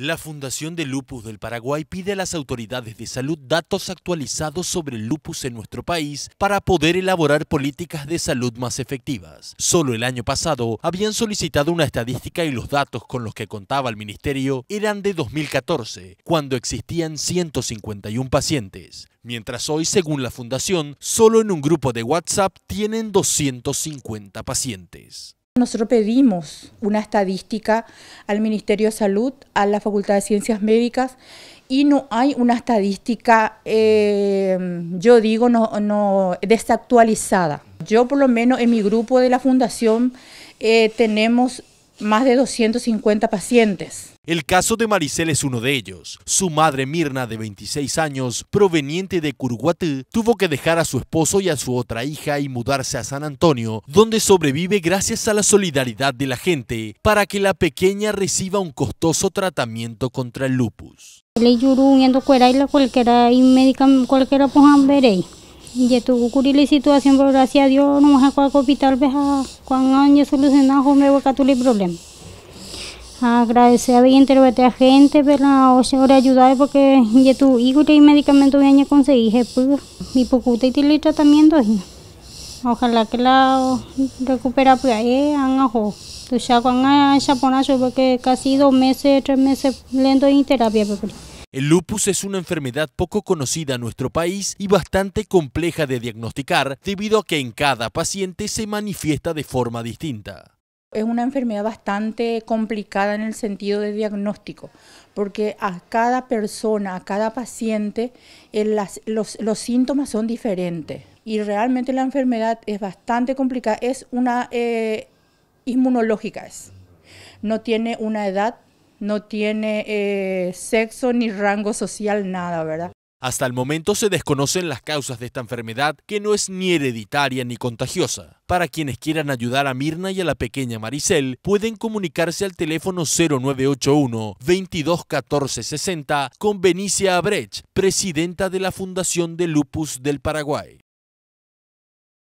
La Fundación de Lupus del Paraguay pide a las autoridades de salud datos actualizados sobre el lupus en nuestro país para poder elaborar políticas de salud más efectivas. Solo el año pasado habían solicitado una estadística y los datos con los que contaba el ministerio eran de 2014, cuando existían 151 pacientes. Mientras hoy, según la fundación, solo en un grupo de WhatsApp tienen 250 pacientes. Nosotros pedimos una estadística al Ministerio de Salud, a la Facultad de Ciencias Médicas, y no hay una estadística, eh, yo digo, no, desactualizada. Yo por lo menos en mi grupo de la fundación eh, tenemos más de 250 pacientes. El caso de Maricel es uno de ellos. Su madre Mirna, de 26 años, proveniente de Curuguatú, tuvo que dejar a su esposo y a su otra hija y mudarse a San Antonio, donde sobrevive gracias a la solidaridad de la gente para que la pequeña reciba un costoso tratamiento contra el lupus. cualquiera pues, situación, pero gracias a Dios no pues, a hospital cuando han solucionado hombre guacatuli problema agradecer a intervete a gente para o sea ahora ayudar porque yo tu hijo y medicamento bien conseguí pues mi pocuta y el tratamiento ojalá que la recupera pues ahí han ajo tu ya cuando ya ponazo porque casi dos meses tres meses lento en terapia pero pues, pues. El lupus es una enfermedad poco conocida en nuestro país y bastante compleja de diagnosticar debido a que en cada paciente se manifiesta de forma distinta. Es una enfermedad bastante complicada en el sentido de diagnóstico, porque a cada persona, a cada paciente, eh, los, síntomas son diferentes. Y realmente la enfermedad es bastante complicada, es una eh, inmunológica, es. no tiene una edad, no tiene eh, sexo ni rango social, nada, ¿verdad? Hasta el momento se desconocen las causas de esta enfermedad, que no es ni hereditaria ni contagiosa. Para quienes quieran ayudar a Mirna y a la pequeña Maricel, pueden comunicarse al teléfono 0981 221460 con Benicia Abrech, presidenta de la Fundación de Lupus del Paraguay.